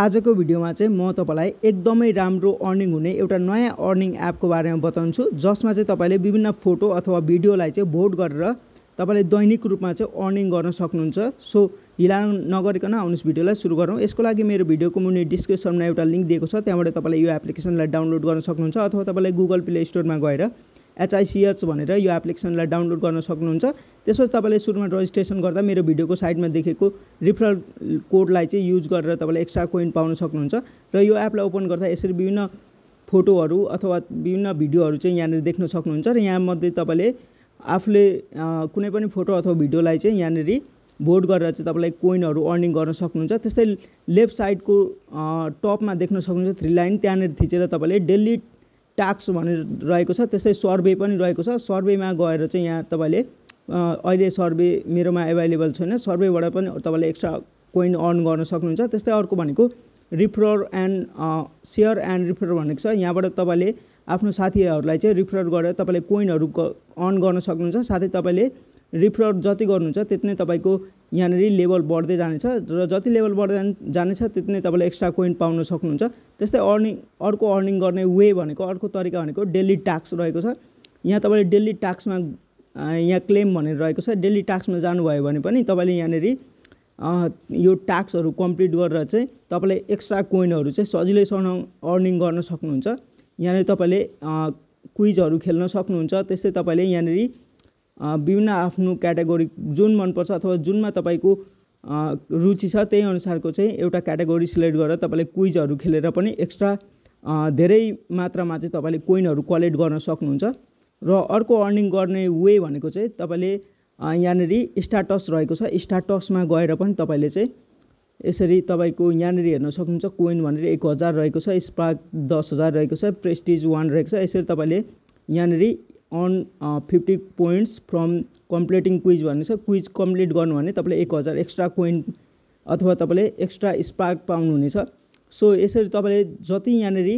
आजको भिडियोमा चाहिँ म तपाईँलाई एकदमै राम्रो अर्निङ हुने एउटा नयाँ अर्निङ एपको बारेमा बताउँछु जसमा चाहिँ तपाईँले विभिन्न फोटो अथवा भिडियोलाई चाहिँ भोट गरेर तपाईँले दैनिक रूपमा चाहिँ अर्निङ गर्न सक्नुहुन्छ सो ढिला नगरिकन आउनुहोस् भिडियोलाई सुरु गरौँ यसको लागि मेरो भिडियोको मुनि डिस्क्रिप्सनमा एउटा लिङ्क दिएको छ त्यहाँबाट तपाईँले यो एप्लिकेसनलाई डाउनलोड गर्न सक्नुहुन्छ अथवा तपाईँले गुगल प्ले स्टोरमा गएर एचआइसिएच भनेर यो एप्लिकेसनलाई डाउनलोड गर्न सक्नुहुन्छ त्यसपछि तपाईँले सुरुमा रजिस्ट्रेसन गर्दा मेरो भिडियोको साइडमा देखेको रिफरल कोडलाई चाहिँ युज गरेर तपाईँले एक्स्ट्रा कोइन पाउन सक्नुहुन्छ र यो एपलाई ओपन गर्दा यसरी विभिन्न फोटोहरू अथवा विभिन्न भिडियोहरू चाहिँ यहाँनिर देख्न सक्नुहुन्छ र यहाँमध्ये तपाईँले आफूले कुनै पनि फोटो अथवा भिडियोलाई चाहिँ यहाँनिर भोट गरेर चाहिँ तपाईँलाई कोइनहरू अर्निङ गर्न सक्नुहुन्छ त्यस्तै लेफ्ट साइडको टपमा देख्न सक्नुहुन्छ थ्री लाइन त्यहाँनिर थिचेर तपाईँले डेली टास्क भनेर रहेको छ त्यस्तै सर्वे पनि रहेको छ सर्वेमा गएर चाहिँ यहाँ तपाईँले अहिले सर्वे मेरोमा एभाइलेबल छैन सर्वेबाट पनि तपाईँले एक्स्ट्रा कोइन अर्न गर्न सक्नुहुन्छ त्यस्तै अर्को भनेको referrer and share and referrer भनेको छ यहाँबाट तपाईँले आफ्नो साथीहरूलाई चाहिँ रिफर गरेर तपाईँले कोइनहरू अर्न गर्न सक्नुहुन्छ साथै तपाईँले रिफ्लोट जति गर्नुहुन्छ त्यति नै तपाईँको यहाँनिर लेभल बढ्दै जानेछ र जति लेभल बढ्दै जानेछ त्यति नै तपाईँले एक्स्ट्रा कोइन पाउन सक्नुहुन्छ त्यस्तै अर्निङ अर्को अर्निङ गर्ने वे भनेको अर्को तरिका भनेको डेली टास्क रहेको छ यहाँ तपाईँले डेली टास्कमा यहाँ क्लेम भनेर रहेको छ डेली टास्कमा जानुभयो भने पनि तपाईँले यहाँनिर यो टास्कहरू कम्प्लिट गरेर चाहिँ तपाईँले एक्स्ट्रा कोइनहरू चाहिँ सजिलैसँग अर्निङ गर्न सक्नुहुन्छ यहाँनिर तपाईँले क्विजहरू खेल्न सक्नुहुन्छ त्यस्तै तपाईँले यहाँनिर विभिन्न आफ्नो क्याटेगोरी जुन मनपर्छ अथवा जुनमा तपाईँको रुचि छ त्यही अनुसारको चाहिँ एउटा क्याटेगोरी सिलेक्ट गरेर तपाईँले क्विजहरू खेलेर पनि एक्स्ट्रा धेरै मात्रामा चाहिँ तपाईँले कोइनहरू कलेक्ट गर्न सक्नुहुन्छ र अर्को अर्निङ गर्ने वे भनेको चाहिँ तपाईँले यहाँनिर स्टाटस रहेको छ स्टाटसमा गएर पनि तपाईँले चाहिँ यसरी तपाईँको यहाँनिर हेर्न सक्नुहुन्छ कोइन भनेर एक हजार रहेको छ स्पार्क दस हजार रहेको छ प्रेस्टिज वान रहेको छ यसरी तपाईँले यहाँनिर on fifty points from completing quiz भन्नु छ क्विज कम्प्लिट गर्नु भने तपाईँले एक हजार एक्स्ट्रा कोइन अथवा तपाईँले एक्स्ट्रा स्पार्क पाउनुहुनेछ सो यसरी तपाईँले जति यहाँनिर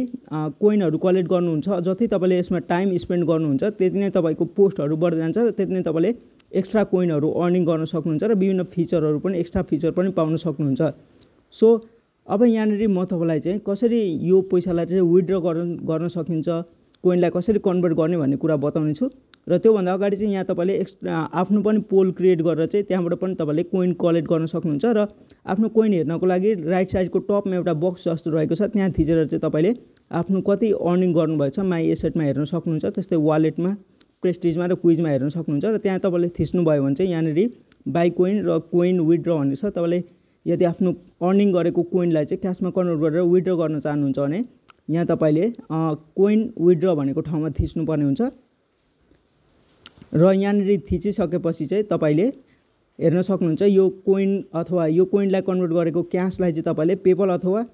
कोइनहरू कलेक्ट गर्नुहुन्छ जति तपाईँले यसमा टाइम स्पेन्ड गर्नुहुन्छ त्यति नै तपाईँको पोस्टहरू बढ्दै जान्छ त्यति नै तपाईँले एक्स्ट्रा कोइनहरू अर्निङ गर्न सक्नुहुन्छ र विभिन्न फिचरहरू पनि एक्स्ट्रा फिचर पनि पाउन सक्नुहुन्छ सो अब यहाँनिर म तपाईँलाई चाहिँ कसरी यो पैसालाई चाहिँ विड्र गर्न गर्न सकिन्छ कोइनलाई कसरी कन्भर्ट गर्ने भन्ने कुरा बताउने छु र त्योभन्दा अगाडि चाहिँ यहाँ तपाईँले एक्स आफ्नो पनि पोल क्रिएट गरेर चाहिँ त्यहाँबाट पनि तपाईँले कोइन कलेक्ट गर्न सक्नुहुन्छ र आफ्नो कोइन हेर्नको लागि राइट साइडको टपमा एउटा बक्स जस्तो रहेको छ त्यहाँ थिचेर चाहिँ तपाईँले आफ्नो कति अर्निङ गर्नुभएको छ माई एसेटमा हेर्न सक्नुहुन्छ त्यस्तै वालेटमा प्रेस्टिजमा र क्विजमा हेर्न सक्नुहुन्छ र त्यहाँ तपाईँले थिच्नुभयो भने चाहिँ यहाँनिर बाई कोइन र कोइन विड्र भन्ने छ तपाईँले यदि आफ्नो अर्निङ गरेको कोइनलाई चाहिँ क्यासमा कन्भर्ट गरेर विड्र गर्न चाहनुहुन्छ भने यहाँ तपाईँले कोइन विड्र भनेको ठाउँमा थिच्नुपर्ने हुन्छ र यहाँनिर थिचिसकेपछि चाहिँ तपाईँले हेर्न सक्नुहुन्छ यो कोइन अथवा यो कोइनलाई कन्भर्ट गरेको क्यासलाई चाहिँ तपाईँले पेपल अथवा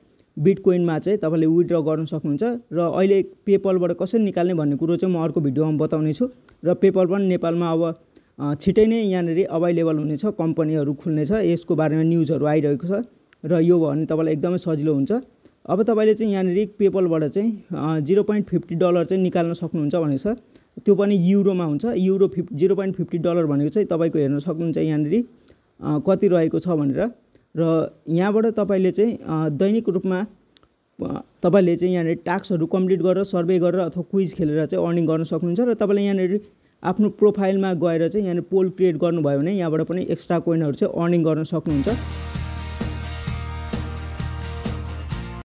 बिट कोइनमा चाहिँ तपाईँले विड्र गर्न सक्नुहुन्छ र अहिले पेपलबाट कसरी निकाल्ने भन्ने कुरो चाहिँ म अर्को भिडियोमा बताउने छु र पेपल पनि नेपालमा अब छिटै नै यहाँनिर अभाइलेबल हुनेछ कम्पनीहरू खुल्नेछ यसको बारेमा न्युजहरू आइरहेको छ र यो भयो भने तपाईँलाई एकदमै सजिलो हुन्छ अब तपाईँले चाहिँ यहाँनिर पेपलबाट चाहिँ जिरो पोइन्ट फिफ्टी डलर चाहिँ निकाल्न सक्नुहुन्छ भनेको छ त्यो पनि युरोमा हुन्छ युरो फिफ जिरो पोइन्ट फिफ्टी डलर भनेको चाहिँ तपाईँको हेर्न सक्नुहुन्छ यहाँनिर कति रहेको छ भनेर र यहाँबाट तपाईँले चाहिँ दैनिक रूपमा तपाईँले चाहिँ यहाँनिर टास्कहरू कम्प्लिट गरेर सर्वे गरेर अथवा क्विज खेलेर चाहिँ अर्निङ गर्न सक्नुहुन्छ र तपाईँले यहाँनिर आफ्नो प्रोफाइलमा गएर चाहिँ यहाँनिर पोल क्रिएट गर्नुभयो भने यहाँबाट पनि एक्स्ट्रा कोइनहरू चाहिँ अर्निङ गर्न सक्नुहुन्छ